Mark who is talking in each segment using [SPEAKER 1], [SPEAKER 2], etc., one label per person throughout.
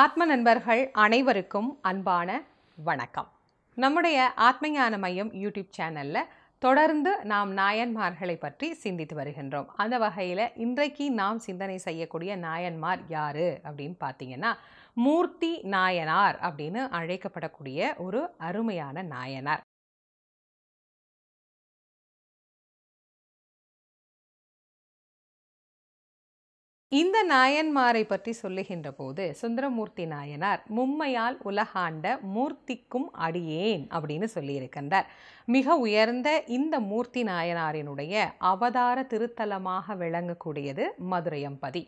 [SPEAKER 1] ஆத்ம நண்பர்கள் அனைவருக்கும் அன்பான வணக்கம் நம்முடைய ஆத்மஞான மையம் யூடியூப் சேனலில் தொடர்ந்து நாம் நாயன்மார்களை பற்றி சிந்தித்து வருகின்றோம் அந்த வகையில் இன்றைக்கு நாம் சிந்தனை செய்யக்கூடிய நாயன்மார் யார் அப்படின்னு பார்த்தீங்கன்னா மூர்த்தி நாயனார் அப்படின்னு அழைக்கப்படக்கூடிய ஒரு அருமையான நாயனார் இந்த நாயன்மாரை பற்றி சொல்லுகின்ற போது சுந்தரமூர்த்தி நாயனார் மும்மையால் உலகாண்ட மூர்த்திக்கும் அடியேன் அப்படின்னு சொல்லியிருக்கின்றார் மிக உயர்ந்த இந்த மூர்த்தி நாயனாரினுடைய அவதார திருத்தலமாக விளங்கக்கூடியது மதுரையம்பதி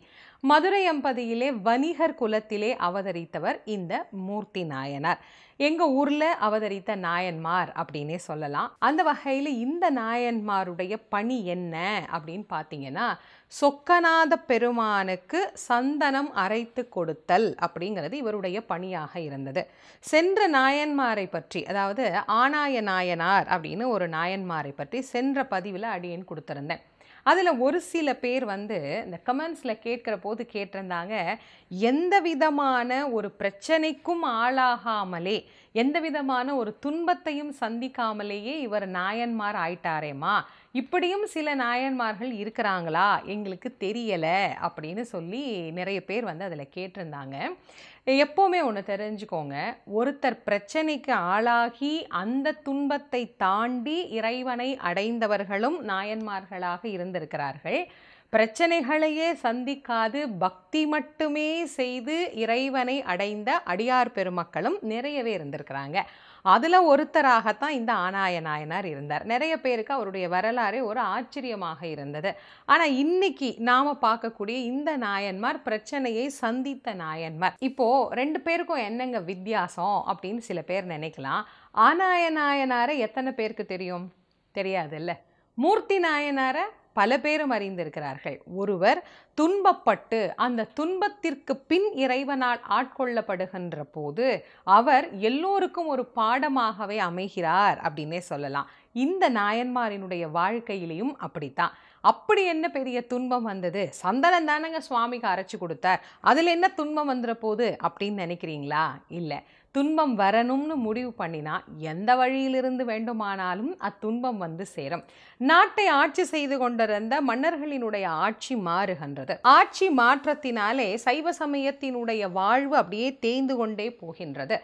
[SPEAKER 1] மதுரையம்பதியிலே வணிகர் குலத்திலே அவதரித்தவர் இந்த மூர்த்தி நாயனார் எங்கள் ஊரில் அவதரித்த நாயன்மார் அப்படின்னே சொல்லலாம் அந்த வகையில் இந்த நாயன்மாருடைய பணி என்ன அப்படின்னு பார்த்தீங்கன்னா சொக்கநாத பெருமானுக்கு சந்தனம் அரைத்து கொடுத்தல் அப்படிங்கிறது இவருடைய பணியாக இருந்தது சென்ற நாயன்மாரை பற்றி அதாவது ஆனாய நாயனார் அப்படின்னு ஒரு நாயன்மாரை பற்றி சென்ற பதிவில் அடியேன் கொடுத்துருந்தேன் அதில் ஒரு சில பேர் வந்து இந்த கமெண்ட்ஸில் கேட்குற போது கேட்டிருந்தாங்க எந்த விதமான ஒரு பிரச்சனைக்கும் ஆளாகாமலே எந்த விதமான ஒரு துன்பத்தையும் சந்திக்காமலேயே இவர் நாயன்மார் ஆயிட்டாரேம்மா இப்படியும் சில நாயன்மார்கள் இருக்கிறாங்களா எங்களுக்கு தெரியலை அப்படின்னு சொல்லி நிறைய பேர் வந்து அதில் கேட்டிருந்தாங்க எப்போவுமே ஒன்று தெரிஞ்சுக்கோங்க ஒருத்தர் பிரச்சனைக்கு ஆளாகி அந்த துன்பத்தை தாண்டி இறைவனை அடைந்தவர்களும் நாயன்மார்களாக இருந்திருக்கிறார்கள் பிரச்சனைகளையே சந்திக்காது பக்தி மட்டுமே செய்து இறைவனை அடைந்த அடியார் பெருமக்களும் நிறையவே இருந்திருக்கிறாங்க அதில் ஒருத்தராகத்தான் இந்த ஆனாய நாயனார் இருந்தார் நிறைய பேருக்கு அவருடைய வரலாறே ஒரு ஆச்சரியமாக இருந்தது ஆனால் இன்னைக்கு நாம் பார்க்கக்கூடிய இந்த நாயன்மார் பிரச்சனையை சந்தித்த நாயன்மார் இப்போது ரெண்டு பேருக்கும் என்னங்க வித்தியாசம் அப்படின்னு சில பேர் நினைக்கலாம் ஆனாய நாயனாரை எத்தனை பேருக்கு தெரியும் இல்லை மூர்த்தி நாயனாரை பல பேரும் அறிந்திருக்கிறார்கள் ஒருவர் துன்பப்பட்டு அந்த துன்பத்திற்கு பின் இறைவனால் ஆட்கொள்ளப்படுகின்ற போது அவர் எல்லோருக்கும் ஒரு பாடமாகவே அமைகிறார் அப்படின்னே சொல்லலாம் இந்த நாயன்மாரினுடைய வாழ்க்கையிலையும் அப்படித்தான் அப்படி என்ன பெரிய துன்பம் வந்தது சந்தனம் தானங்க சுவாமிக்கு அரைச்சி கொடுத்தார் அதில் என்ன துன்பம் வந்துட போகுது அப்படின்னு நினைக்கிறீங்களா இல்லை துன்பம் வரணும்னு முடிவு பண்ணினா எந்த வழியிலிருந்து வேண்டுமானாலும் அத்துன்பம் வந்து சேரும் நாட்டை ஆட்சி செய்து கொண்டிருந்த மன்னர்களினுடைய ஆட்சி மாறுகின்றது ஆட்சி மாற்றத்தினாலே சைவ சமயத்தினுடைய வாழ்வு அப்படியே தேய்ந்து கொண்டே போகின்றது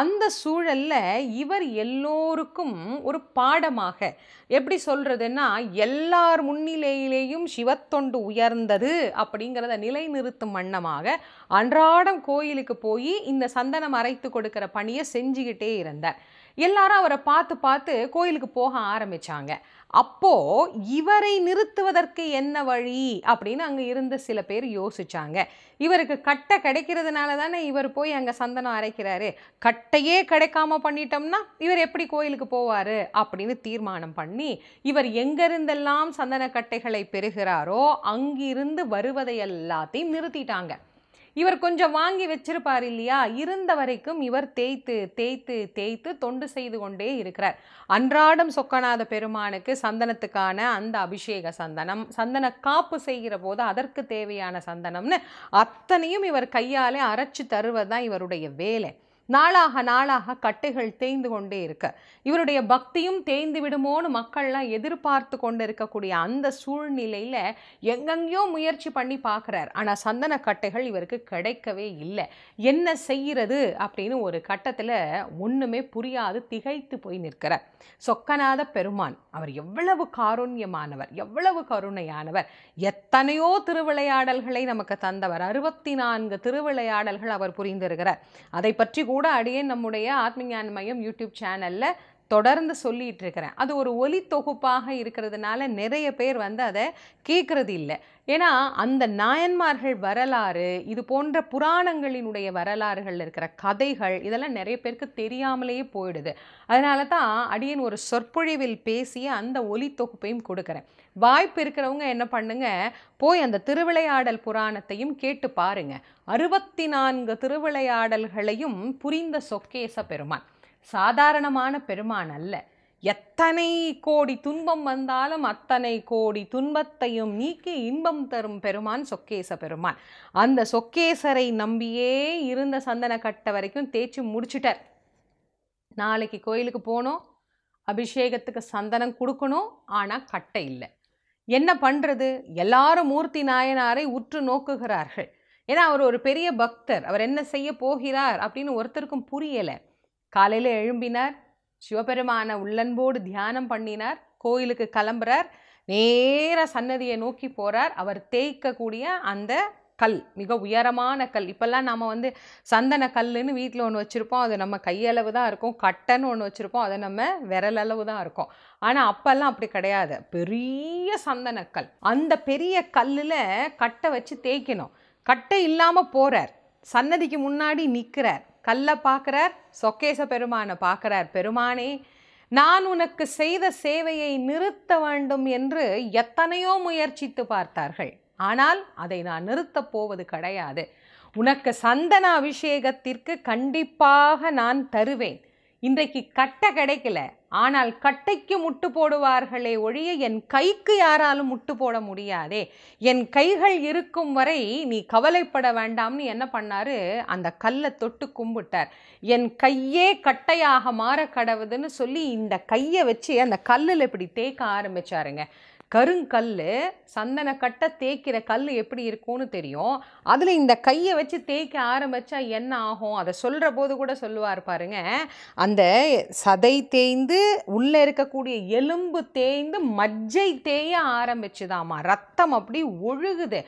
[SPEAKER 1] அந்த சூழலில் இவர் எல்லோருக்கும் ஒரு பாடமாக எப்படி சொல்கிறதுன்னா எல்லார் முன்னிலையிலேயும் சிவத்தொண்டு உயர்ந்தது அப்படிங்கிறத நிலைநிறுத்தும் வண்ணமாக அன்றாடம் கோயிலுக்கு போய் இந்த சந்தனம் அரைத்து கொடுக்குற பணியை செஞ்சுக்கிட்டே இருந்தார் எல்லாரும் அவரை பார்த்து பார்த்து கோயிலுக்கு போக ஆரம்பித்தாங்க அப்போது இவரை நிறுத்துவதற்கு என்ன வழி அப்படின்னு அங்கே இருந்த சில பேர் யோசிச்சாங்க இவருக்கு கட்டை கிடைக்கிறதுனால தானே இவர் போய் அங்கே சந்தனம் அரைக்கிறாரு கட்டையே கிடைக்காம பண்ணிட்டோம்னா இவர் எப்படி கோயிலுக்கு போவார் அப்படின்னு தீர்மானம் பண்ணி இவர் எங்கிருந்தெல்லாம் சந்தன கட்டைகளை பெறுகிறாரோ அங்கிருந்து வருவதை எல்லாத்தையும் நிறுத்திட்டாங்க இவர் கொஞ்சம் வாங்கி வச்சிருப்பார் இல்லையா இருந்த வரைக்கும் இவர் தேய்த்து தேய்த்து தேய்த்து தொண்டு செய்து கொண்டே இருக்கிறார் அன்றாடம் சொக்கநாத பெருமானுக்கு சந்தனத்துக்கான அந்த அபிஷேக சந்தனம் சந்தன காப்பு செய்கிற போது அதற்கு தேவையான சந்தனம்னு அத்தனையும் இவர் கையாலே அரைச்சு தருவது தான் இவருடைய வேலை நாளாக நாளாக கட்டைகள் தேய்ந்து கொண்டே இருக்க இவருடைய பக்தியும் தேய்ந்து விடுமோன்னு மக்கள்லாம் எதிர்பார்த்து கொண்டு இருக்கக்கூடிய அந்த சூழ்நிலையில் எங்கெங்கயோ முயற்சி பண்ணி பார்க்குறார் ஆனால் சந்தன கட்டைகள் இவருக்கு கிடைக்கவே இல்லை என்ன செய்கிறது அப்படின்னு ஒரு கட்டத்தில் ஒன்றுமே புரியாது திகைத்து போய் நிற்கிறார் சொக்கநாத பெருமான் அவர் எவ்வளவு காருண்யமானவர் எவ்வளவு கருணையானவர் எத்தனையோ திருவிளையாடல்களை நமக்கு தந்தவர் அறுபத்தி நான்கு திருவிளையாடல்கள் அவர் புரிந்திருக்கிறார் அதை பற்றி கூட கூட அடியே நம்முடைய ஆத்மஞான மையம் யூடியூப் சேனலில் தொடர்ந்து சொல்லிகிட்டு இருக்கிறேன் அது ஒரு ஒலி தொகுப்பாக இருக்கிறதுனால நிறைய பேர் வந்து அதை கேட்குறது இல்லை ஏன்னா அந்த நாயன்மார்கள் வரலாறு இது போன்ற புராணங்களினுடைய வரலாறுகள் இருக்கிற கதைகள் இதெல்லாம் நிறைய பேருக்கு தெரியாமலேயே போயிடுது அதனால தான் அடியன் ஒரு சொற்பொழிவில் பேசிய அந்த ஒலி தொகுப்பையும் கொடுக்குறேன் வாய்ப்பு இருக்கிறவங்க என்ன பண்ணுங்க போய் அந்த திருவிளையாடல் புராணத்தையும் கேட்டு பாருங்க அறுபத்தி நான்கு திருவிளையாடல்களையும் புரிந்த சொக்கேச பெருமான் சாதாரணமான பெருமான் அல்ல எத்தனை கோடி துன்பம் வந்தாலும் அத்தனை கோடி துன்பத்தையும் நீக்கி இன்பம் தரும் பெருமான் சொக்கேச பெருமான் அந்த சொக்கேசரை நம்பியே இருந்த சந்தன கட்டை வரைக்கும் தேய்ச்சி முடிச்சுட்டார் நாளைக்கு கோயிலுக்கு போனோம் அபிஷேகத்துக்கு சந்தனம் கொடுக்கணும் ஆனால் கட்டை இல்லை என்ன பண்ணுறது எல்லாரும் மூர்த்தி நாயனாரை உற்று நோக்குகிறார்கள் ஏன்னா அவர் ஒரு பெரிய பக்தர் அவர் என்ன செய்ய போகிறார் அப்படின்னு ஒருத்தருக்கும் புரியலை காலையில் எழும்பினார் சிவபெருமான உள்ளன்போடு தியானம் பண்ணினார் கோயிலுக்கு கிளம்புறார் நேர சன்னதியை நோக்கி போகிறார் அவர் தேய்க்கக்கூடிய அந்த கல் மிக உயரமான கல் இப்போல்லாம் நாம் வந்து சந்தன கல்லுன்னு வீட்டில் ஒன்று வச்சுருப்போம் அது நம்ம கையளவு தான் இருக்கும் கட்டைன்னு ஒன்று வச்சுருப்போம் அதை நம்ம விரலளவு தான் இருக்கும் ஆனால் அப்போல்லாம் அப்படி கிடையாது பெரிய சந்தனக்கல் அந்த பெரிய கல்லில் கட்டை வச்சு தேய்க்கணும் கட்டை இல்லாமல் போகிறார் சன்னதிக்கு முன்னாடி நிற்கிறார் கல்லை பார்க்குறார் சொக்கேச பெருமானை பார்க்குறார் பெருமானே நான் உனக்கு செய்த சேவையை நிறுத்த வேண்டும் என்று எத்தனையோ முயற்சித்து பார்த்தார்கள் ஆனால் அதை நான் நிறுத்தப் போவது கிடையாது உனக்கு சந்தன அபிஷேகத்திற்கு கண்டிப்பாக நான் தருவேன் இன்றைக்கு கட்டை கிடைக்கல ஆனால் கட்டைக்கு முட்டு போடுவார்களே ஒழிய என் கைக்கு யாராலும் முட்டு போட முடியாதே என் கைகள் இருக்கும் வரை நீ கவலைப்பட வேண்டாம்னு என்ன பண்ணாரு அந்த கல்லை தொட்டு கும்பிட்டார் என் கையே கட்டையாக மாற கடவுதுன்னு சொல்லி இந்த கையை வச்சு அந்த கல்லில் இப்படி தேக்க ஆரம்பிச்சாருங்க கருங்கல் சந்தன கட்டை தேய்க்கிற கல் எப்படி இருக்கும்னு தெரியும் அதில் இந்த கையை வச்சு தேய்க்க ஆரம்பித்தா என்ன ஆகும் அதை சொல்கிற போது கூட சொல்லுவார் பாருங்க அந்த சதை தேய்ந்து உள்ளே இருக்கக்கூடிய எலும்பு தேய்ந்து மஜ்ஜை தேய ஆரம்பிச்சுதாம்மா ரத்தம் அப்படி ஒழுகுது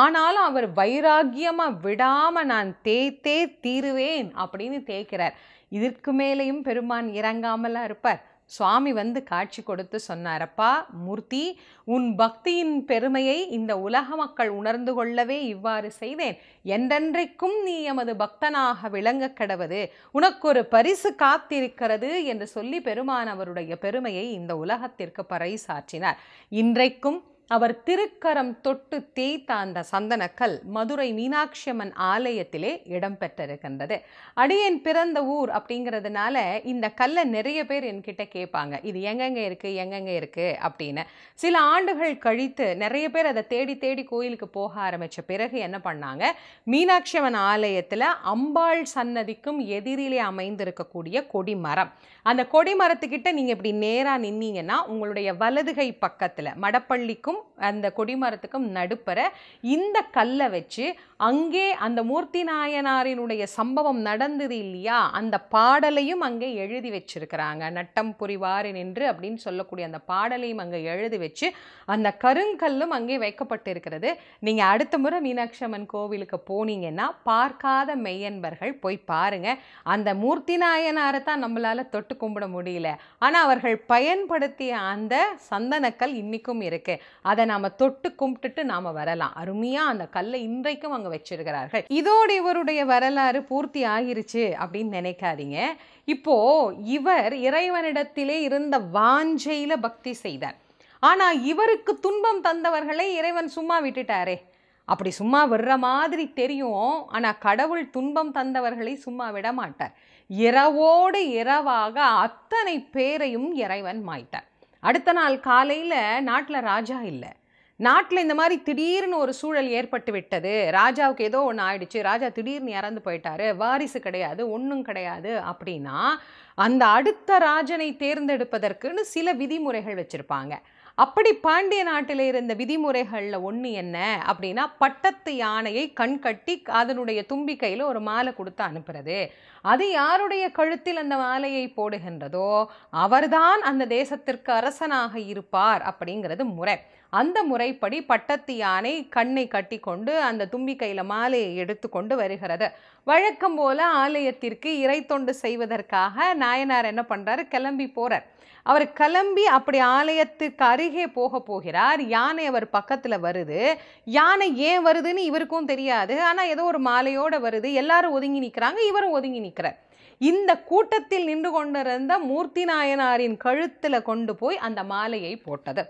[SPEAKER 1] ஆனாலும் அவர் வைராக்கியமாக விடாமல் நான் தேய்த்தே தீருவேன் அப்படின்னு தேய்க்கிறார் இதற்கு மேலேயும் பெருமான் இறங்காமலாம் இருப்பார் சுவாமி வந்து காட்சி கொடுத்து சொன்னார் அப்பா மூர்த்தி உன் பக்தியின் பெருமையை இந்த உலக மக்கள் உணர்ந்து கொள்ளவே இவ்வாறு செய்தேன் என்றென்றைக்கும் நீ எமது பக்தனாக விளங்க கடவது உனக்கு ஒரு பரிசு காத்திருக்கிறது என்று சொல்லி பெருமானவருடைய பெருமையை இந்த உலகத்திற்கு பறைசாற்றினார் இன்றைக்கும் அவர் திருக்கரம் தொட்டு தேய்த்த அந்த சந்தனக்கல் மதுரை மீனாட்சியம்மன் ஆலயத்திலே இடம்பெற்றிருக்கின்றது அடியன் பிறந்த ஊர் அப்படிங்கிறதுனால இந்த கல்லை நிறைய பேர் என்கிட்ட கேட்பாங்க இது எங்கெங்க இருக்குது எங்கெங்க இருக்குது அப்படின்னு சில ஆண்டுகள் கழித்து நிறைய பேர் அதை தேடி தேடி கோயிலுக்கு போக ஆரம்பித்த பிறகு என்ன பண்ணாங்க மீனாட்சியம்மன் ஆலயத்தில் அம்பாள் சன்னதிக்கும் எதிரிலே அமைந்திருக்கக்கூடிய கொடிமரம் அந்த கொடிமரத்துக்கிட்ட நீங்கள் இப்படி நேராக நின்னீங்கன்னா உங்களுடைய வலதுகை பக்கத்தில் மடப்பள்ளிக்கும் மரத்துக்கும் அந்த கொடிமரத்துக்கும் நடுப்புற இந்த கல்லை வச்சு அங்கே அந்த மூர்த்தி நாயனாரினுடைய சம்பவம் நடந்தது இல்லையா அந்த பாடலையும் அங்கே எழுதி வச்சிருக்கிறாங்க நட்டம் புரிவார் நின்று அப்படின்னு சொல்லக்கூடிய அந்த பாடலையும் அங்கே எழுதி வச்சு அந்த கருங்கல்லும் அங்கே வைக்கப்பட்டிருக்கிறது நீங்கள் அடுத்த முறை மீனாட்சி அம்மன் கோவிலுக்கு போனீங்கன்னா பார்க்காத மெய்யன்பர்கள் போய் பாருங்க அந்த மூர்த்தி நாயனாரை தான் நம்மளால் தொட்டு கும்பிட முடியல ஆனால் அவர்கள் பயன்படுத்திய அந்த சந்தனக்கல் இன்றைக்கும் இருக்குது அதை நாம தொட்டு கும்பிட்டுட்டு நாம வரலாம் அருமையாக அந்த கல்லை இன்றைக்கும் அங்கே வச்சிருக்கிறார்கள் இதோடு இவருடைய வரலாறு பூர்த்தி ஆகிருச்சு அப்படின்னு நினைக்காதீங்க இப்போ இவர் இறைவனிடத்திலே இருந்த வாஞ்சையில் பக்தி செய்தார் ஆனால் இவருக்கு துன்பம் தந்தவர்களை இறைவன் சும்மா விட்டுட்டாரே அப்படி சும்மா விடுற மாதிரி தெரியும் ஆனால் கடவுள் துன்பம் தந்தவர்களை சும்மா விட மாட்டார் இரவோடு இரவாக அத்தனை பேரையும் இறைவன் மாய்ட்டார் அடுத்த நாள் காலையில் நாட்டில் ராஜா இல்லை நாட்டில் இந்த மாதிரி திடீர்னு ஒரு சூழல் ஏற்பட்டு விட்டது ராஜாவுக்கு ஏதோ ஒன்று ஆயிடுச்சு ராஜா திடீர்னு இறந்து போயிட்டாரு வாரிசு கிடையாது ஒன்றும் கிடையாது அப்படின்னா அந்த அடுத்த ராஜனை தேர்ந்தெடுப்பதற்குன்னு சில விதிமுறைகள் வச்சுருப்பாங்க அப்படி பாண்டிய நாட்டில் இருந்த விதிமுறைகளில் ஒன்று என்ன அப்படின்னா பட்டத்து யானையை கண் கட்டி அதனுடைய தும்பிக்கையில் ஒரு மாலை கொடுத்து அனுப்புறது அது யாருடைய கழுத்தில் அந்த மாலையை போடுகின்றதோ அவர்தான் அந்த தேசத்திற்கு அரசனாக இருப்பார் அப்படிங்கிறது முறை அந்த முறைப்படி பட்டத்து யானை கண்ணை கட்டி கொண்டு அந்த தும்பிக்கையில் மாலையை எடுத்து கொண்டு வருகிறது வழக்கம் போல ஆலயத்திற்கு இறை தொண்டு செய்வதற்காக நாயனார் என்ன பண்ணுறாரு கிளம்பி போகிறார் அவர் கிளம்பி அப்படி ஆலயத்துக்கு அருகே போக போகிறார் யானை அவர் பக்கத்தில் வருது யானை ஏன் வருதுன்னு இவருக்கும் தெரியாது ஆனால் ஏதோ ஒரு மாலையோட வருது எல்லாரும் ஒதுங்கி நிற்கிறாங்க இவரும் ஒதுங்கி நிற்கிறார் இந்த கூட்டத்தில் நின்று கொண்டிருந்த மூர்த்தி நாயனாரின் கழுத்தில் கொண்டு போய் அந்த மாலையை போட்டது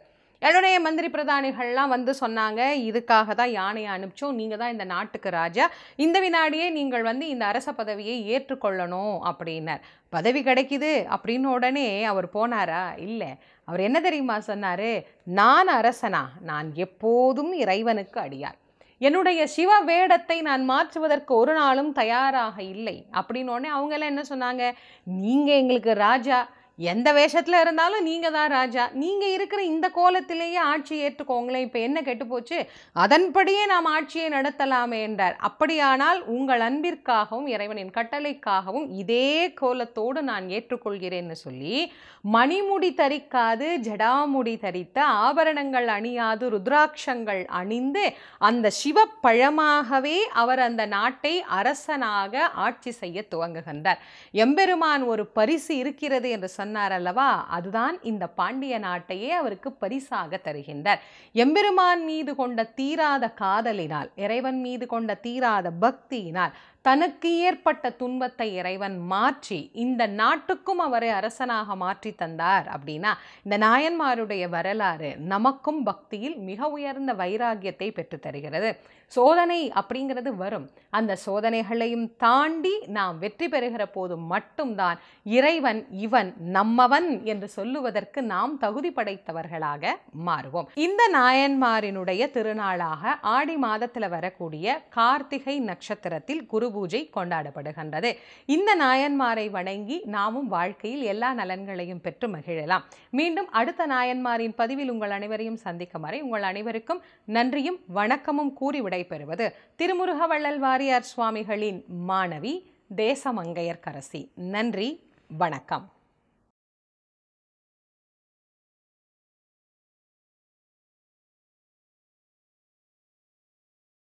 [SPEAKER 1] என்னுடைய மந்திரி பிரதானிகள்லாம் வந்து சொன்னாங்க இதுக்காக தான் யானையை அனுப்பிச்சோம் நீங்கள் தான் இந்த நாட்டுக்கு ராஜா இந்த வினாடியே நீங்கள் வந்து இந்த அரச பதவியை ஏற்றுக்கொள்ளணும் அப்படின்னார் பதவி கிடைக்குது அப்படின்னு உடனே அவர் போனாரா இல்லை அவர் என்ன தெரியுமா சொன்னார் நான் அரசனா நான் எப்போதும் இறைவனுக்கு அடியார் என்னுடைய சிவ வேடத்தை நான் மாற்றுவதற்கு ஒரு நாளும் தயாராக இல்லை அப்படின்னோடனே அவங்கெல்லாம் என்ன சொன்னாங்க நீங்கள் எங்களுக்கு ராஜா எந்த வேஷத்தில் இருந்தாலும் நீங்கள் தான் ராஜா நீங்கள் இருக்கிற இந்த கோலத்திலேயே ஆட்சி ஏற்றுக்கோங்களேன் இப்போ என்ன கெட்டுப்போச்சு அதன்படியே நாம் ஆட்சியை நடத்தலாமே என்றார் அப்படியானால் உங்கள் அன்பிற்காகவும் இறைவனின் கட்டளைக்காகவும் இதே கோலத்தோடு நான் ஏற்றுக்கொள்கிறேன்னு சொல்லி மணிமுடி தரிக்காது ஜடாமுடி தரித்த ஆபரணங்கள் அணியாது ருத்ராட்சங்கள் அணிந்து அந்த சிவப்பழமாகவே அவர் அந்த நாட்டை அரசனாக ஆட்சி செய்ய துவங்குகின்றார் எம்பெருமான் ஒரு பரிசு இருக்கிறது என்று சொன்னார் அல்லவா அதுதான் இந்த பாண்டிய நாட்டையே அவருக்கு பரிசாக தருகின்றார் எம்பெருமான் மீது கொண்ட தீராத காதலினால் இறைவன் மீது கொண்ட தீராத பக்தியினால் தனக்கு ஏற்பட்ட துன்பத்தை இறைவன் மாற்றி இந்த நாட்டுக்கும் அவரை அரசனாக மாற்றி தந்தார் அப்படின்னா இந்த நாயன்மாருடைய வரலாறு நமக்கும் பக்தியில் மிக உயர்ந்த வைராகியத்தை பெற்று தருகிறது சோதனை அப்படிங்கிறது வரும் அந்த சோதனைகளையும் தாண்டி நாம் வெற்றி பெறுகிற போது மட்டும்தான் இறைவன் இவன் நம்மவன் என்று சொல்லுவதற்கு நாம் தகுதி படைத்தவர்களாக மாறுவோம் இந்த நாயன்மாரினுடைய திருநாளாக ஆடி மாதத்தில் வரக்கூடிய கார்த்திகை நட்சத்திரத்தில் குரு பூஜை கொண்டாடப்படுகின்றது இந்த நாயன்மாரை வணங்கி நாமும் வாழ்க்கையில் எல்லா நலன்களையும் பெற்று மகிழலாம் மீண்டும் அடுத்த நாயன்மாரின் பதிவில் உங்கள் அனைவரையும் சந்திக்கும் வரை உங்கள் அனைவருக்கும் நன்றியும் வணக்கமும் கூறி விடைபெறுவது திருமுருகவள்ளல் வாரியார் சுவாமிகளின் மாணவி தேசமங்கையர்கரசி நன்றி வணக்கம்